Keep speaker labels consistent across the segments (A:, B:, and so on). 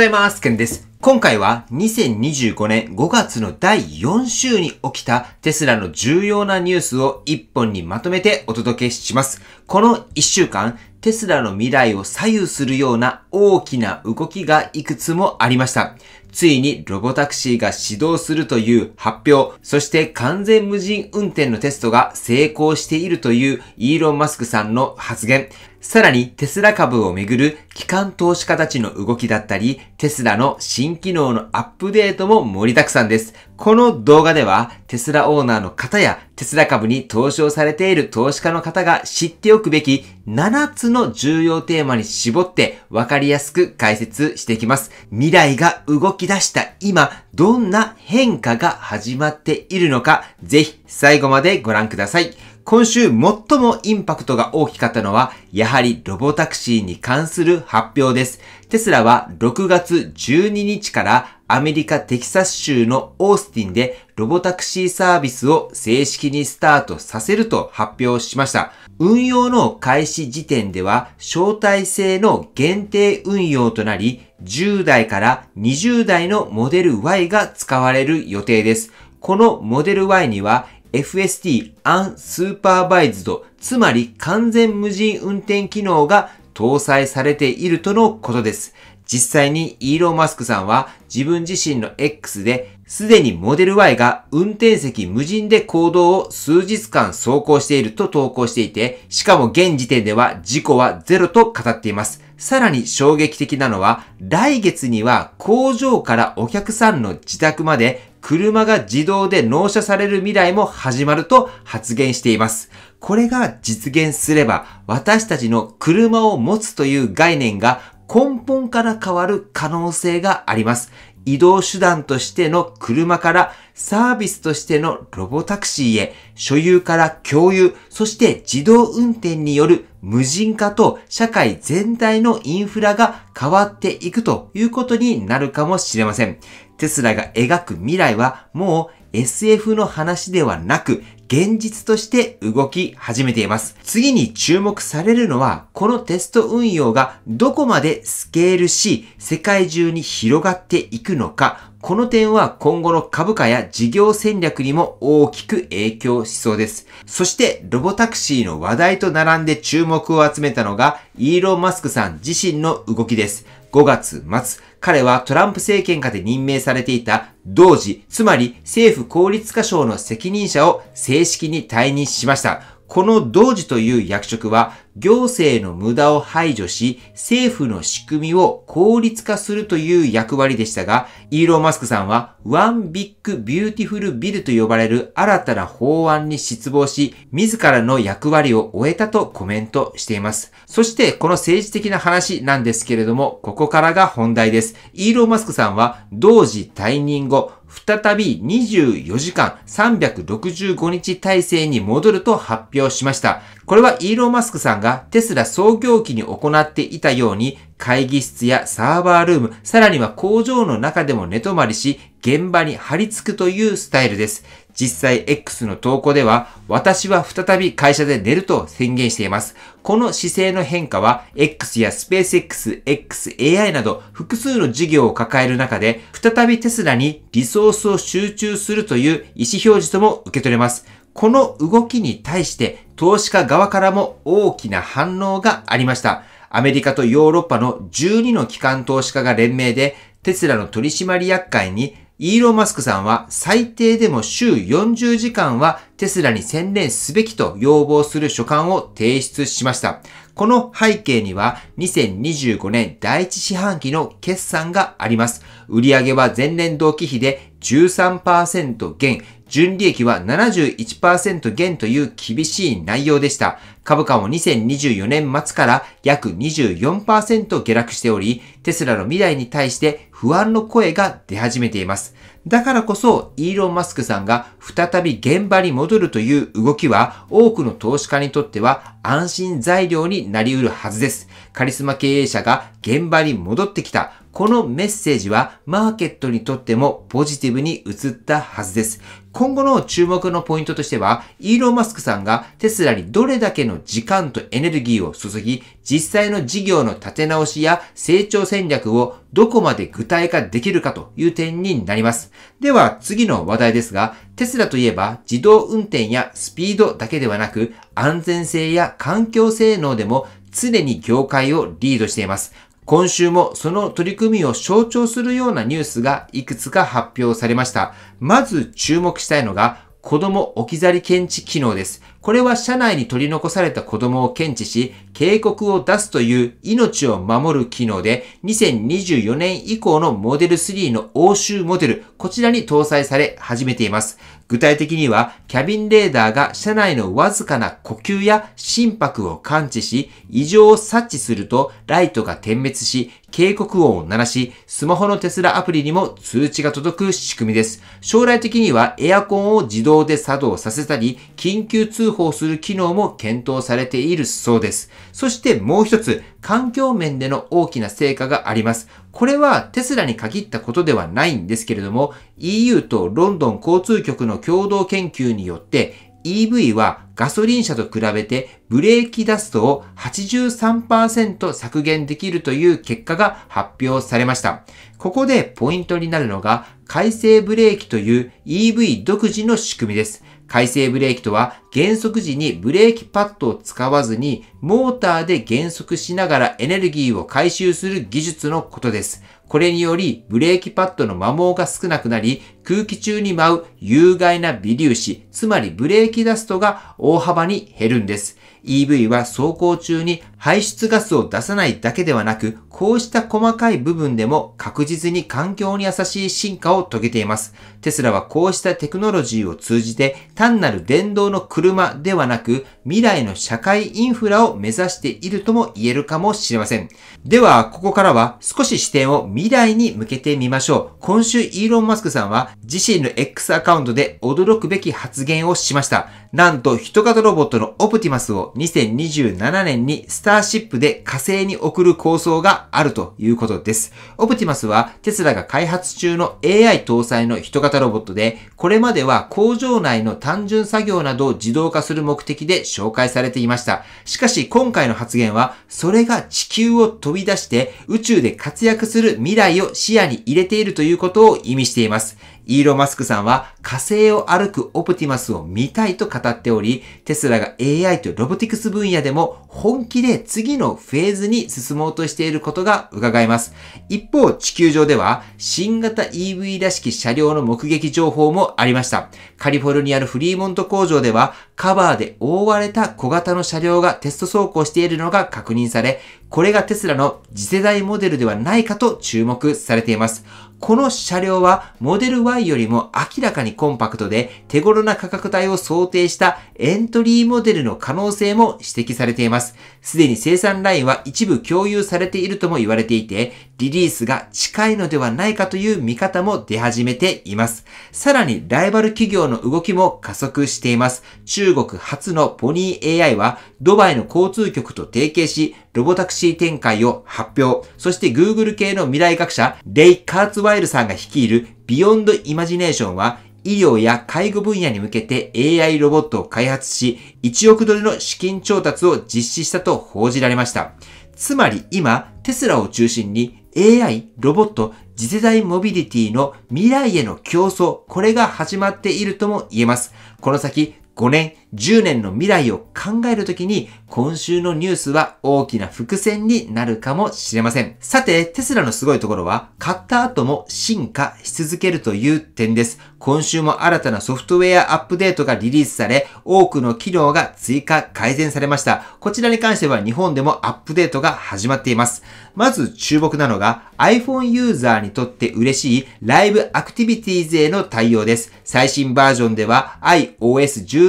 A: ございます。ケンです。今回は2025年5月の第4週に起きたテスラの重要なニュースを1本にまとめてお届けします。この1週間、テスラの未来を左右するような大きな動きがいくつもありました。ついにロボタクシーが始動するという発表、そして完全無人運転のテストが成功しているというイーロン・マスクさんの発言、さらにテスラ株をめぐる機関投資家たちの動きだったり、テスラの新機能のアップデートも盛りだくさんです。この動画ではテスラオーナーの方やテスラ株に投資をされている投資家の方が知っておくべき7つの重要テーマに絞ってわかりやすく解説していきます。未来が動き出した今、どんな変化が始まっているのか、ぜひ最後までご覧ください。今週最もインパクトが大きかったのは、やはりロボタクシーに関する発表です。テスラは6月12日からアメリカテキサス州のオースティンでロボタクシーサービスを正式にスタートさせると発表しました。運用の開始時点では招待制の限定運用となり、10代から20代のモデル Y が使われる予定です。このモデル Y には FST アンスーパーバイズ d つまり完全無人運転機能が搭載されているとのことです。実際にイーロン・マスクさんは自分自身の X で、すでにモデル Y が運転席無人で行動を数日間走行していると投稿していて、しかも現時点では事故はゼロと語っています。さらに衝撃的なのは、来月には工場からお客さんの自宅まで車が自動で納車される未来も始まると発言しています。これが実現すれば、私たちの車を持つという概念が根本から変わる可能性があります。移動手段としての車からサービスとしてのロボタクシーへ、所有から共有、そして自動運転による無人化と社会全体のインフラが変わっていくということになるかもしれません。テスラが描く未来はもう SF の話ではなく現実として動き始めています。次に注目されるのは、このテスト運用がどこまでスケールし、世界中に広がっていくのか、この点は今後の株価や事業戦略にも大きく影響しそうです。そしてロボタクシーの話題と並んで注目を集めたのがイーロン・マスクさん自身の動きです。5月末、彼はトランプ政権下で任命されていた同時、つまり政府効率化省の責任者を正式に退任しました。この同時という役職は、行政の無駄を排除し、政府の仕組みを効率化するという役割でしたが、イーロン・マスクさんは、ワンビッグ・ビューティフル・ビルと呼ばれる新たな法案に失望し、自らの役割を終えたとコメントしています。そして、この政治的な話なんですけれども、ここからが本題です。イーロン・マスクさんは、同時退任後、再び24時間365日体制に戻ると発表しました。これはイーロン・マスクさんがテスラ創業期に行っていたように会議室やサーバールーム、さらには工場の中でも寝泊まりし、現場に張り付くというスタイルです。実際 X の投稿では、私は再び会社で寝ると宣言しています。この姿勢の変化は、X やスペース X、XAI など複数の事業を抱える中で、再びテスラにリソースを集中するという意思表示とも受け取れます。この動きに対して投資家側からも大きな反応がありました。アメリカとヨーロッパの12の機関投資家が連名でテスラの取締役会にイーロン・マスクさんは最低でも週40時間はテスラに専念すべきと要望する書簡を提出しました。この背景には2025年第一四半期の決算があります。売上は前年同期比で13%減、純利益は71%減という厳しい内容でした。株価も2024年末から約24%下落しており、テスラの未来に対して不安の声が出始めています。だからこそ、イーロン・マスクさんが再び現場に戻るという動きは、多くの投資家にとっては安心材料になり得るはずです。カリスマ経営者が現場に戻ってきた。このメッセージはマーケットにとってもポジティブに移ったはずです。今後の注目のポイントとしては、イーロン・マスクさんがテスラにどれだけの時間とエネルギーを注ぎ、実際の事業の立て直しや成長戦略をどこまで具体化できるかという点になります。では次の話題ですが、テスラといえば自動運転やスピードだけではなく、安全性や環境性能でも常に業界をリードしています。今週もその取り組みを象徴するようなニュースがいくつか発表されました。まず注目したいのが、子供置き去り検知機能です。これは車内に取り残された子供を検知し、警告を出すという命を守る機能で、2024年以降のモデル3の欧州モデル、こちらに搭載され始めています。具体的には、キャビンレーダーが車内のわずかな呼吸や心拍を感知し、異常を察知するとライトが点滅し、警告音を鳴らし、スマホのテスラアプリにも通知が届く仕組みです。将来的にはエアコンを自動で作動させたり、緊急通通報する機能も検討されているそうです。そしてもう一つ、環境面での大きな成果があります。これはテスラに限ったことではないんですけれども、EU とロンドン交通局の共同研究によって、EV はガソリン車と比べてブレーキダストを83%削減できるという結果が発表されました。ここでポイントになるのが回生ブレーキという EV 独自の仕組みです。回生ブレーキとは減速時にブレーキパッドを使わずにモーターで減速しながらエネルギーを回収する技術のことです。これによりブレーキパッドの摩耗が少なくなり空気中に舞う有害な微粒子、つまりブレーキダストが大幅に減るんです。EV は走行中に排出ガスを出さないだけではなく、こうした細かい部分でも確実に環境に優しい進化を遂げています。テスラはこうしたテクノロジーを通じて単なる電動の車ではなく、未来の社会インフラを目指しているとも言えるかもしれません。では、ここからは少し視点を未来に向けてみましょう。今週イーロン・マスクさんは自身の X アカウントで驚くべき発言をしました。なんと、人型ロボットのオプティマスを2027年にスターシップで火星に送る構想があるということです。オプティマスは、テスラが開発中の AI 搭載の人型ロボットで、これまでは工場内の単純作業などを自動化する目的で紹介されていました。しかし、今回の発言は、それが地球を飛び出して宇宙で活躍する未来を視野に入れているということを意味しています。イーロン・マスクさんは火星を歩くオプティマスを見たいと語っており、テスラが AI とロボティクス分野でも本気で次のフェーズに進もうとしていることが伺えます。一方、地球上では新型 EV らしき車両の目撃情報もありました。カリフォルニアのフリーモント工場ではカバーで覆われた小型の車両がテスト走行しているのが確認され、これがテスラの次世代モデルではないかと注目されています。この車両はモデル Y よりも明らかにコンパクトで手頃な価格帯を想定したエントリーモデルの可能性も指摘されています。すでに生産ラインは一部共有されているとも言われていて、リリースが近いのではないかという見方も出始めています。さらにライバル企業の動きも加速しています。中国初のポニー AI はドバイの交通局と提携し、ロボタクシー展開を発表。そして Google 系の未来学者、レイ・カーツワワイルさんが率いるビヨンドイマジネーションは医療や介護分野に向けて AI ロボットを開発し、1億ドルの資金調達を実施したと報じられました。つまり今、テスラを中心に AI、ロボット、次世代モビリティの未来への競争、これが始まっているとも言えます。この先5年、10年の未来を考えるときに、今週のニュースは大きな伏線になるかもしれません。さて、テスラのすごいところは、買った後も進化し続けるという点です。今週も新たなソフトウェアアップデートがリリースされ、多くの機能が追加改善されました。こちらに関しては日本でもアップデートが始まっています。まず注目なのが iPhone ユーザーにとって嬉しいライブアクティビティへの対応です。最新バージョンでは iOS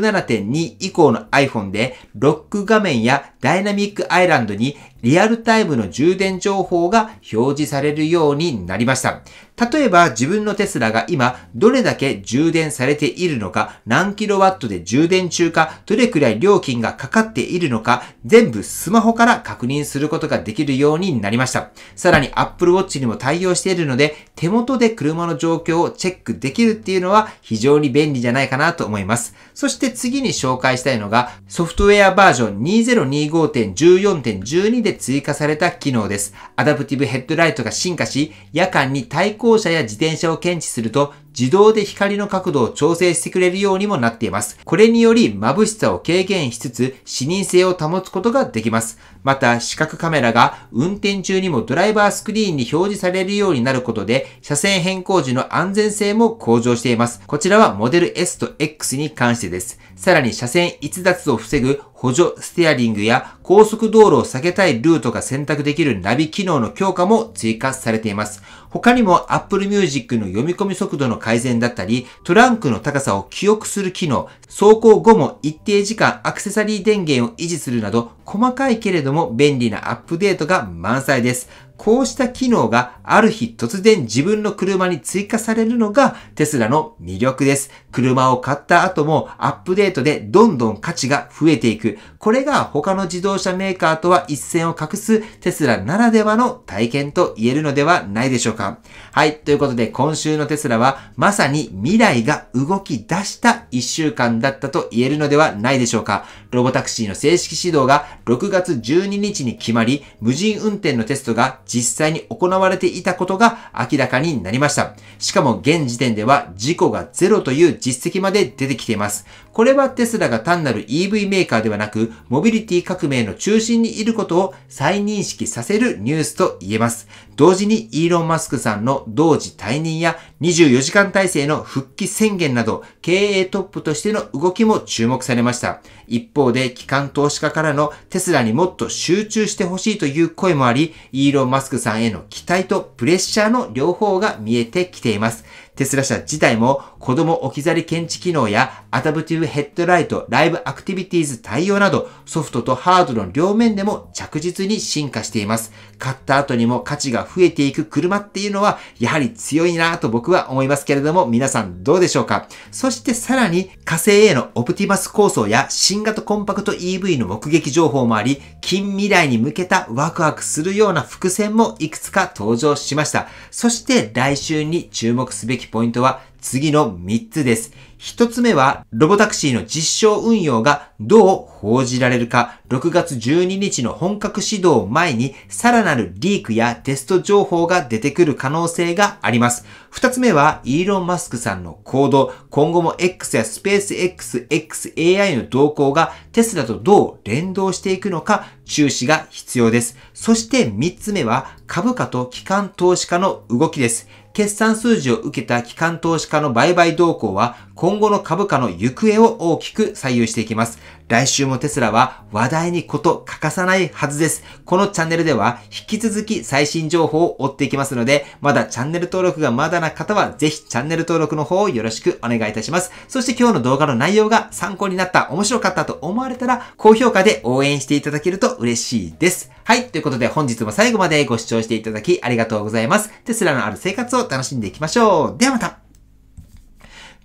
A: 17.2 2以降の iPhone で、ロック画面やダイナミックアイランドにリアルタイムの充電情報が表示されるようになりました。例えば自分のテスラが今どれだけ充電されているのか、何キロワットで充電中か、どれくらい料金がかかっているのか、全部スマホから確認することができるようになりました。さらに Apple Watch にも対応しているので、手元で車の状況をチェックできるっていうのは非常に便利じゃないかなと思います。そして次に紹介したいのが、ソフトウェアバージョン2025.14.12で追加された機能です。アダプティブヘッドライトが進化し、夜間に対抗行車や自転車を検知すると自動で光の角度を調整してくれるようにもなっています。これにより眩しさを軽減しつつ、視認性を保つことができます。また、視覚カメラが運転中にもドライバースクリーンに表示されるようになることで、車線変更時の安全性も向上しています。こちらはモデル S と X に関してです。さらに車線逸脱を防ぐ補助ステアリングや高速道路を避けたいルートが選択できるナビ機能の強化も追加されています。他にも Apple Music の読み込み速度の改善だったり、トランクの高さを記憶する機能、走行後も一定時間アクセサリー電源を維持するなど、細かいけれども便利なアップデートが満載です。こうした機能がある日突然自分の車に追加されるのがテスラの魅力です。車を買った後もアップデートでどんどん価値が増えていく。これが他の自動車メーカーとは一線を画すテスラならではの体験と言えるのではないでしょうか。はい。ということで今週のテスラはまさに未来が動き出した1週間だったと言えるのではないでしょうか。ロボタクシーの正式指導が6月12日に決まり、無人運転のテストが実際に行われていたことが明らかになりました。しかも現時点では事故がゼロという実績まで出てきています。これはテスラが単なる EV メーカーではなく、モビリティ革命の中心にいることを再認識させるニュースと言えます。同時にイーロン・マスクさんの同時退任や24時間体制の復帰宣言など経営トップとしての動きも注目されました。一方で機関投資家からのテスラにもっと集中してほしいという声もあり、イーロン・マスクさんへの期待とプレッシャーの両方が見えてきています。テスラ社自体も子供置き去り検知機能やアダプティブヘッドライト、ライブアクティビティーズ対応などソフトとハードの両面でも着実に進化しています。買った後にも価値が増えていく車っていうのはやはり強いなと僕は思いますけれども皆さんどうでしょうかそしてさらに火星へのオプティマス構想や新型コンパクト EV の目撃情報もあり近未来に向けたワクワクするような伏線もいくつか登場しました。そして来週に注目すべきポイントは次の3つです。一つ目は、ロボタクシーの実証運用がどう報じられるか、6月12日の本格指導前に、さらなるリークやテスト情報が出てくる可能性があります。二つ目は、イーロン・マスクさんの行動、今後も X やスペース X、XAI の動向がテスラとどう連動していくのか、注視が必要です。そして三つ目は、株価と機関投資家の動きです。決算数字を受けた機関投資家の売買動向は、今後の株価の行方を大きく左右していきます。来週もテスラは話題にこと欠かさないはずです。このチャンネルでは引き続き最新情報を追っていきますので、まだチャンネル登録がまだな方はぜひチャンネル登録の方をよろしくお願いいたします。そして今日の動画の内容が参考になった、面白かったと思われたら、高評価で応援していただけると嬉しいです。はい。ということで本日も最後までご視聴していただきありがとうございます。テスラのある生活を楽しんでいきましょう。ではまた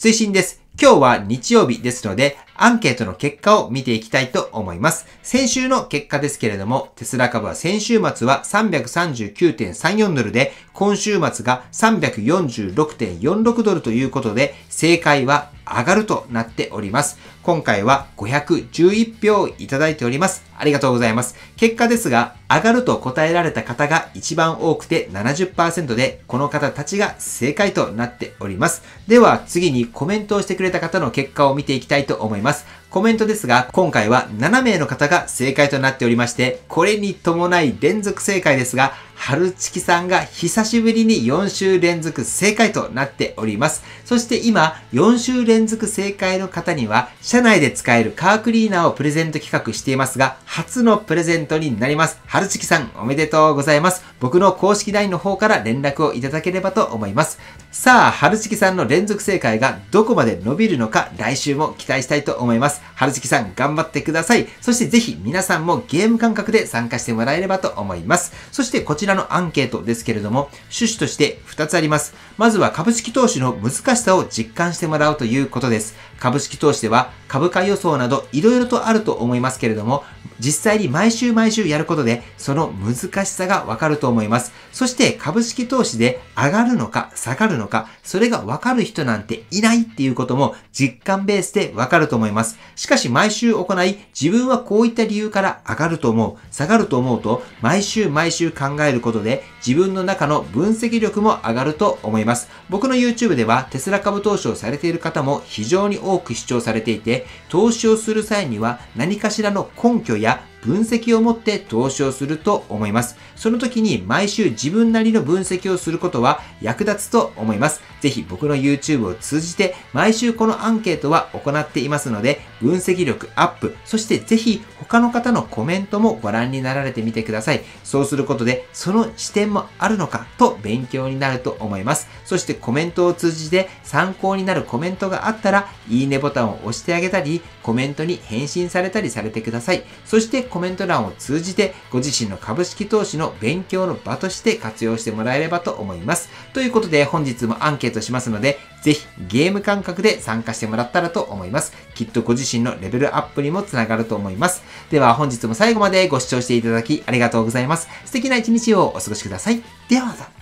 A: 推進です。今日は日曜日ですので、アンケートの結果を見ていきたいと思います。先週の結果ですけれども、テスラ株は先週末は339.34ドルで、今週末が346.46ドルということで、正解は上がるとなっております。今回は511票いただいております。ありがとうございます。結果ですが、上がると答えられた方が一番多くて70%で、この方たちが正解となっております。では次にコメントをしてくれれた方の結果を見ていきたいと思います。コメントですが、今回は7名の方が正解となっておりまして、これに伴い連続正解ですが、春月さんが久しぶりに4週連続正解となっております。そして今、4週連続正解の方には、社内で使えるカークリーナーをプレゼント企画していますが、初のプレゼントになります。春月さん、おめでとうございます。僕の公式 LINE の方から連絡をいただければと思います。さあ、春月さんの連続正解がどこまで伸びるのか、来週も期待したいと思います。。春月さん、頑張ってください。そしてぜひ皆さんもゲーム感覚で参加してもらえればと思います。そしてこちらのアンケートですけれども、趣旨として2つあります。まずは株式投資の難しさを実感してもらうということです。株式投資では株価予想など色々とあると思いますけれども、実際に毎週毎週やることでその難しさがわかると思います。そして株式投資で上がるのか下がるのか、それがわかる人なんていないっていうことも実感ベースでわかると思います。しかし毎週行い、自分はこういった理由から上がると思う、下がると思うと、毎週毎週考えることで自分の中の分析力も上がると思います。僕の YouTube ではテスラ株投資をされている方も非常に多多く主張されていて、投資をする際には何かしらの根拠や分析を持って投資をすると思います。その時に毎週自分なりの分析をすることは役立つと思います。ぜひ僕の YouTube を通じて毎週このアンケートは行っていますので、分析力アップ、そしてぜひ他の方のコメントもご覧になられてみてください。そうすることで、その視点もあるのかと勉強になると思います。そしてコメントを通じて参考になるコメントがあったら、いいねボタンを押してあげたり、コメントに返信されたりされてください。そしてコメント欄を通じて、ご自身の株式投資の勉強の場として活用してもらえればと思います。ということで、本日もアンケートしますので、ぜひゲーム感覚で参加してもらったらと思います。きっとご自身のレベルアップにもつながると思います。では本日も最後までご視聴していただきありがとうございます。素敵な一日をお過ごしください。ではまた。